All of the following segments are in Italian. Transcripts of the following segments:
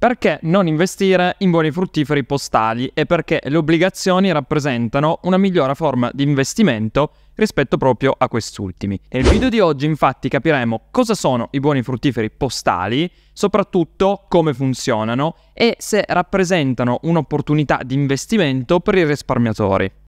Perché non investire in buoni fruttiferi postali e perché le obbligazioni rappresentano una migliore forma di investimento rispetto proprio a quest'ultimi. Nel video di oggi infatti capiremo cosa sono i buoni fruttiferi postali, soprattutto come funzionano e se rappresentano un'opportunità di investimento per i risparmiatori.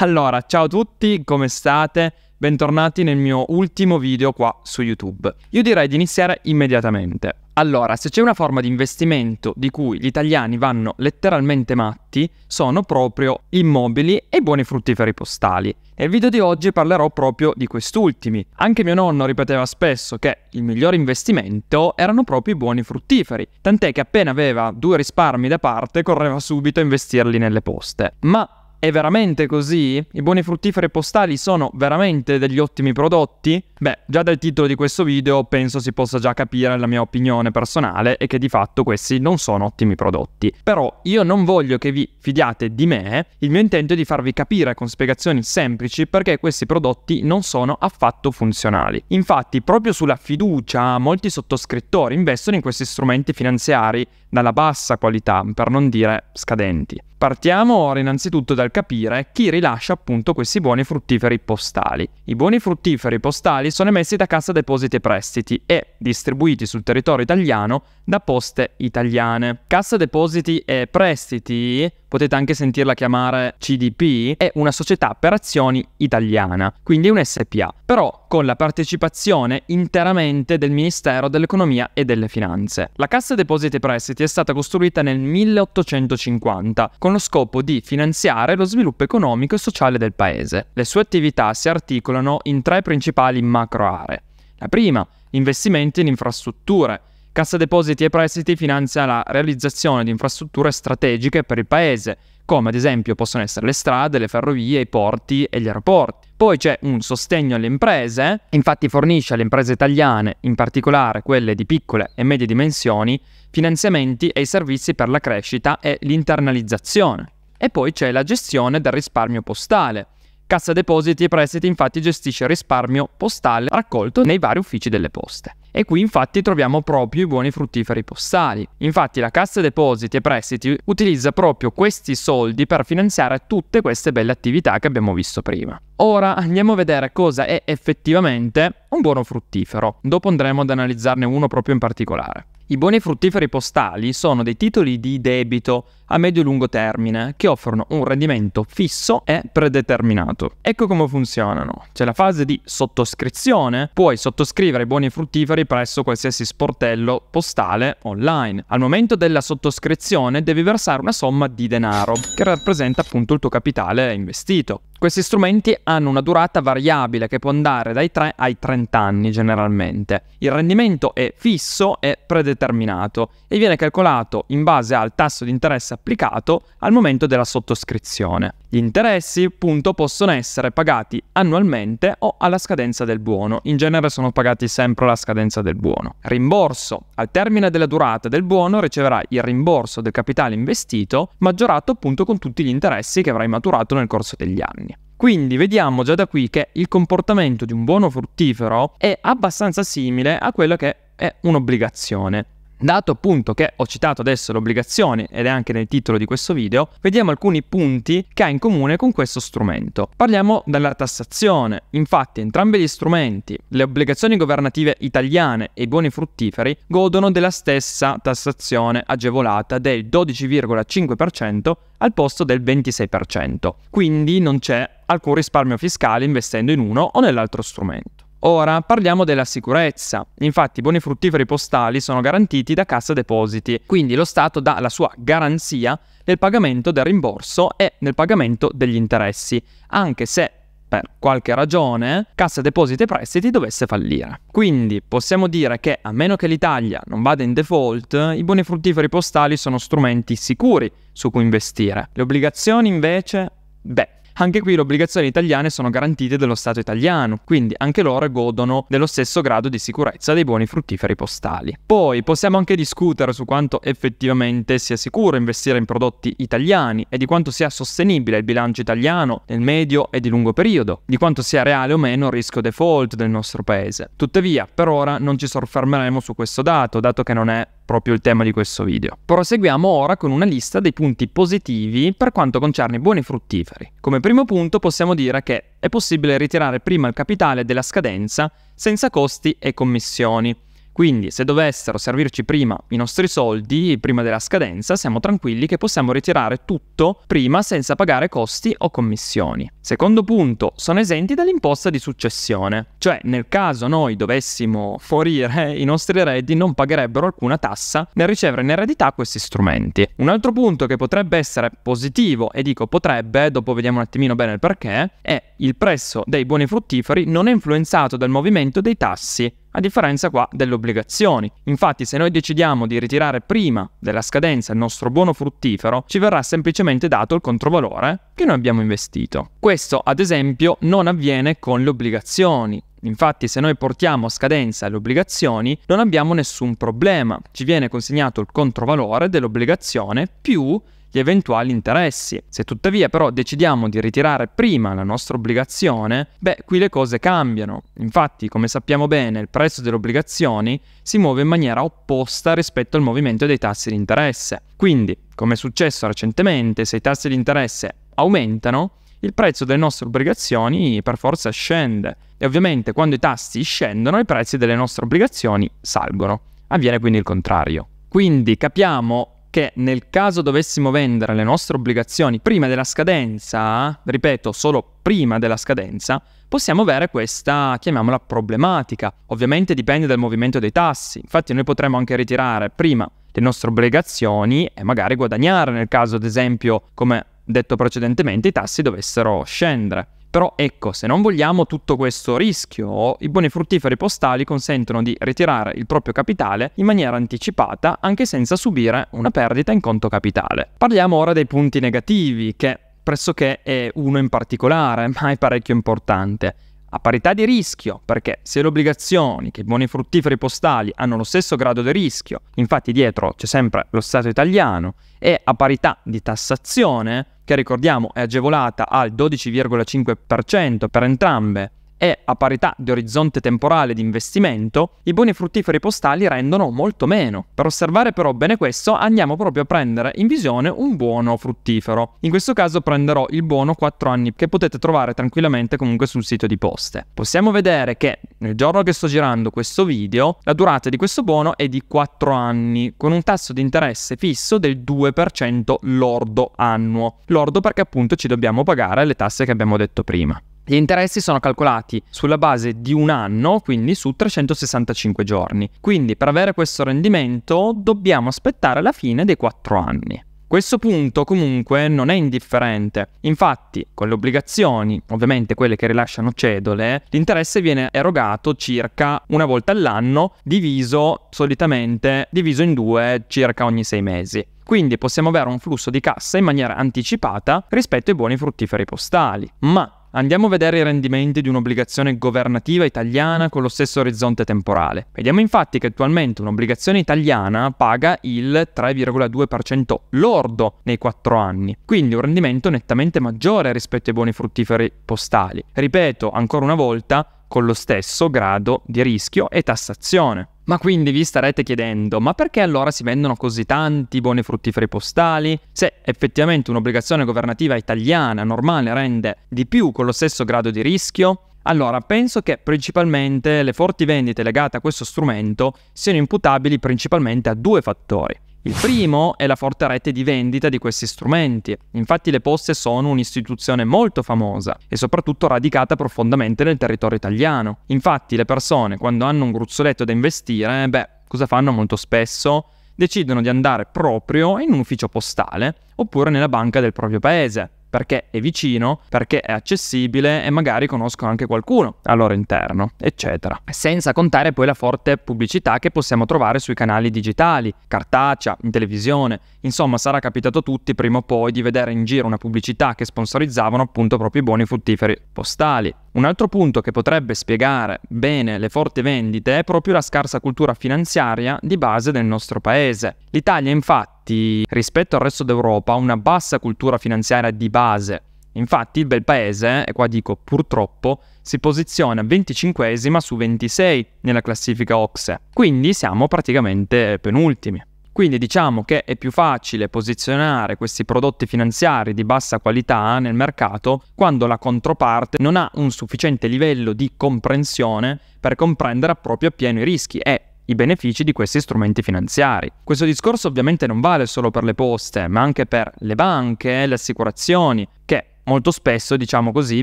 Allora, ciao a tutti, come state? Bentornati nel mio ultimo video qua su YouTube. Io direi di iniziare immediatamente. Allora, se c'è una forma di investimento di cui gli italiani vanno letteralmente matti, sono proprio immobili e buoni fruttiferi postali. Nel video di oggi parlerò proprio di quest'ultimi. Anche mio nonno ripeteva spesso che il miglior investimento erano proprio i buoni fruttiferi, tant'è che appena aveva due risparmi da parte correva subito a investirli nelle poste. Ma è veramente così? I buoni fruttiferi postali sono veramente degli ottimi prodotti? Beh, già dal titolo di questo video penso si possa già capire la mia opinione personale e che di fatto questi non sono ottimi prodotti. Però io non voglio che vi fidiate di me, il mio intento è di farvi capire con spiegazioni semplici perché questi prodotti non sono affatto funzionali. Infatti, proprio sulla fiducia molti sottoscrittori investono in questi strumenti finanziari dalla bassa qualità, per non dire scadenti. Partiamo ora innanzitutto dal dal capire chi rilascia appunto questi buoni fruttiferi postali. I buoni fruttiferi postali sono emessi da Cassa Depositi e Prestiti e distribuiti sul territorio italiano da poste italiane. Cassa Depositi e Prestiti potete anche sentirla chiamare CDP, è una società per azioni italiana, quindi un SPA, però con la partecipazione interamente del Ministero dell'Economia e delle Finanze. La Cassa Depositi e Prestiti è stata costruita nel 1850 con lo scopo di finanziare lo sviluppo economico e sociale del paese. Le sue attività si articolano in tre principali macro aree. La prima, investimenti in infrastrutture, Cassa Depositi e Prestiti finanzia la realizzazione di infrastrutture strategiche per il Paese, come ad esempio possono essere le strade, le ferrovie, i porti e gli aeroporti. Poi c'è un sostegno alle imprese, infatti fornisce alle imprese italiane, in particolare quelle di piccole e medie dimensioni, finanziamenti e servizi per la crescita e l'internalizzazione. E poi c'è la gestione del risparmio postale, Cassa Depositi e Prestiti infatti gestisce risparmio postale raccolto nei vari uffici delle poste. E qui infatti troviamo proprio i buoni fruttiferi postali. Infatti la Cassa Depositi e Prestiti utilizza proprio questi soldi per finanziare tutte queste belle attività che abbiamo visto prima. Ora andiamo a vedere cosa è effettivamente un buono fruttifero. Dopo andremo ad analizzarne uno proprio in particolare. I buoni fruttiferi postali sono dei titoli di debito a medio e lungo termine che offrono un rendimento fisso e predeterminato. Ecco come funzionano. C'è la fase di sottoscrizione, puoi sottoscrivere i buoni fruttiferi presso qualsiasi sportello postale online. Al momento della sottoscrizione devi versare una somma di denaro che rappresenta appunto il tuo capitale investito. Questi strumenti hanno una durata variabile che può andare dai 3 ai 30 anni generalmente. Il rendimento è fisso e predeterminato e viene calcolato in base al tasso di interesse applicato al momento della sottoscrizione. Gli interessi, appunto, possono essere pagati annualmente o alla scadenza del buono. In genere sono pagati sempre alla scadenza del buono. Rimborso. Al termine della durata del buono riceverai il rimborso del capitale investito maggiorato appunto con tutti gli interessi che avrai maturato nel corso degli anni. Quindi vediamo già da qui che il comportamento di un buono fruttifero è abbastanza simile a quello che è un'obbligazione. Dato appunto che ho citato adesso l'obbligazione ed è anche nel titolo di questo video, vediamo alcuni punti che ha in comune con questo strumento. Parliamo della tassazione. Infatti entrambi gli strumenti, le obbligazioni governative italiane e i buoni fruttiferi, godono della stessa tassazione agevolata del 12,5% al posto del 26%. Quindi non c'è alcun risparmio fiscale investendo in uno o nell'altro strumento. Ora parliamo della sicurezza. Infatti i buoni fruttiferi postali sono garantiti da Cassa Depositi, quindi lo Stato dà la sua garanzia nel pagamento del rimborso e nel pagamento degli interessi, anche se per qualche ragione Cassa Depositi e Prestiti dovesse fallire. Quindi possiamo dire che a meno che l'Italia non vada in default, i buoni fruttiferi postali sono strumenti sicuri su cui investire. Le obbligazioni invece Beh, anche qui le obbligazioni italiane sono garantite dallo Stato italiano, quindi anche loro godono dello stesso grado di sicurezza dei buoni fruttiferi postali. Poi possiamo anche discutere su quanto effettivamente sia sicuro investire in prodotti italiani e di quanto sia sostenibile il bilancio italiano nel medio e di lungo periodo, di quanto sia reale o meno il rischio default del nostro paese. Tuttavia, per ora non ci soffermeremo su questo dato, dato che non è proprio il tema di questo video. Proseguiamo ora con una lista dei punti positivi per quanto concerne i buoni fruttiferi. Come primo punto possiamo dire che è possibile ritirare prima il capitale della scadenza senza costi e commissioni. Quindi se dovessero servirci prima i nostri soldi, prima della scadenza, siamo tranquilli che possiamo ritirare tutto prima senza pagare costi o commissioni. Secondo punto, sono esenti dall'imposta di successione, cioè nel caso noi dovessimo morire i nostri eredi non pagherebbero alcuna tassa nel ricevere in eredità questi strumenti. Un altro punto che potrebbe essere positivo, e dico potrebbe, dopo vediamo un attimino bene il perché, è il prezzo dei buoni fruttiferi non è influenzato dal movimento dei tassi a differenza qua delle obbligazioni. Infatti se noi decidiamo di ritirare prima della scadenza il nostro buono fruttifero, ci verrà semplicemente dato il controvalore che noi abbiamo investito. Questo ad esempio non avviene con le obbligazioni, Infatti se noi portiamo a scadenza le obbligazioni non abbiamo nessun problema, ci viene consegnato il controvalore dell'obbligazione più gli eventuali interessi. Se tuttavia però decidiamo di ritirare prima la nostra obbligazione, beh, qui le cose cambiano. Infatti, come sappiamo bene, il prezzo delle obbligazioni si muove in maniera opposta rispetto al movimento dei tassi di interesse. Quindi, come è successo recentemente, se i tassi di interesse aumentano, il prezzo delle nostre obbligazioni per forza scende e ovviamente quando i tassi scendono i prezzi delle nostre obbligazioni salgono. Avviene quindi il contrario. Quindi capiamo che nel caso dovessimo vendere le nostre obbligazioni prima della scadenza, ripeto, solo prima della scadenza, possiamo avere questa, chiamiamola, problematica. Ovviamente dipende dal movimento dei tassi, infatti noi potremmo anche ritirare prima le nostre obbligazioni e magari guadagnare nel caso, ad esempio, come detto precedentemente, i tassi dovessero scendere. Però ecco, se non vogliamo tutto questo rischio, i buoni fruttiferi postali consentono di ritirare il proprio capitale in maniera anticipata anche senza subire una perdita in conto capitale. Parliamo ora dei punti negativi, che pressoché è uno in particolare, ma è parecchio importante a parità di rischio, perché se le obbligazioni che i buoni fruttiferi postali hanno lo stesso grado di rischio, infatti dietro c'è sempre lo Stato italiano, e a parità di tassazione, che ricordiamo è agevolata al 12,5% per entrambe, e a parità di orizzonte temporale di investimento, i buoni fruttiferi postali rendono molto meno. Per osservare però bene questo andiamo proprio a prendere in visione un buono fruttifero. In questo caso prenderò il buono 4 anni che potete trovare tranquillamente comunque sul sito di poste. Possiamo vedere che nel giorno che sto girando questo video la durata di questo buono è di 4 anni con un tasso di interesse fisso del 2% lordo annuo. Lordo perché appunto ci dobbiamo pagare le tasse che abbiamo detto prima. Gli interessi sono calcolati sulla base di un anno, quindi su 365 giorni. Quindi per avere questo rendimento dobbiamo aspettare la fine dei 4 anni. Questo punto comunque non è indifferente, infatti con le obbligazioni, ovviamente quelle che rilasciano cedole, l'interesse viene erogato circa una volta all'anno, diviso solitamente diviso in due circa ogni sei mesi. Quindi possiamo avere un flusso di cassa in maniera anticipata rispetto ai buoni fruttiferi postali, ma Andiamo a vedere i rendimenti di un'obbligazione governativa italiana con lo stesso orizzonte temporale. Vediamo infatti che attualmente un'obbligazione italiana paga il 3,2% lordo nei 4 anni, quindi un rendimento nettamente maggiore rispetto ai buoni fruttiferi postali. Ripeto ancora una volta, con lo stesso grado di rischio e tassazione. Ma quindi vi starete chiedendo, ma perché allora si vendono così tanti buoni fruttiferi postali? Se effettivamente un'obbligazione governativa italiana normale rende di più con lo stesso grado di rischio? Allora, penso che principalmente le forti vendite legate a questo strumento siano imputabili principalmente a due fattori. Il primo è la forte rete di vendita di questi strumenti, infatti le poste sono un'istituzione molto famosa e soprattutto radicata profondamente nel territorio italiano. Infatti le persone quando hanno un gruzzoletto da investire, beh, cosa fanno molto spesso? Decidono di andare proprio in un ufficio postale oppure nella banca del proprio paese perché è vicino, perché è accessibile e magari conosco anche qualcuno al loro interno, eccetera. Senza contare poi la forte pubblicità che possiamo trovare sui canali digitali, cartacea, in televisione. Insomma, sarà capitato a tutti prima o poi di vedere in giro una pubblicità che sponsorizzavano appunto proprio i buoni fruttiferi postali. Un altro punto che potrebbe spiegare bene le forti vendite è proprio la scarsa cultura finanziaria di base del nostro paese. L'Italia infatti infatti rispetto al resto d'Europa una bassa cultura finanziaria di base. Infatti il bel paese, e qua dico purtroppo, si posiziona 25 su 26 nella classifica OXE, quindi siamo praticamente penultimi. Quindi diciamo che è più facile posizionare questi prodotti finanziari di bassa qualità nel mercato quando la controparte non ha un sufficiente livello di comprensione per comprendere a proprio appieno i rischi e i benefici di questi strumenti finanziari. Questo discorso ovviamente non vale solo per le poste, ma anche per le banche, le assicurazioni, che molto spesso, diciamo così,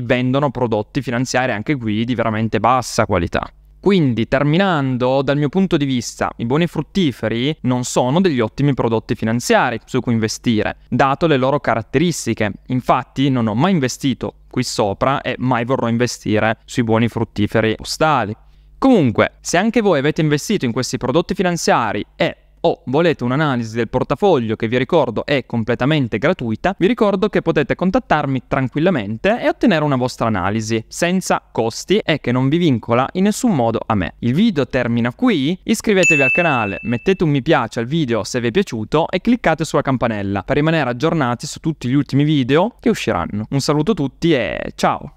vendono prodotti finanziari anche qui di veramente bassa qualità. Quindi, terminando, dal mio punto di vista, i buoni fruttiferi non sono degli ottimi prodotti finanziari su cui investire, dato le loro caratteristiche. Infatti, non ho mai investito qui sopra e mai vorrò investire sui buoni fruttiferi postali. Comunque, se anche voi avete investito in questi prodotti finanziari e o volete un'analisi del portafoglio che vi ricordo è completamente gratuita, vi ricordo che potete contattarmi tranquillamente e ottenere una vostra analisi, senza costi e che non vi vincola in nessun modo a me. Il video termina qui, iscrivetevi al canale, mettete un mi piace al video se vi è piaciuto e cliccate sulla campanella per rimanere aggiornati su tutti gli ultimi video che usciranno. Un saluto a tutti e ciao!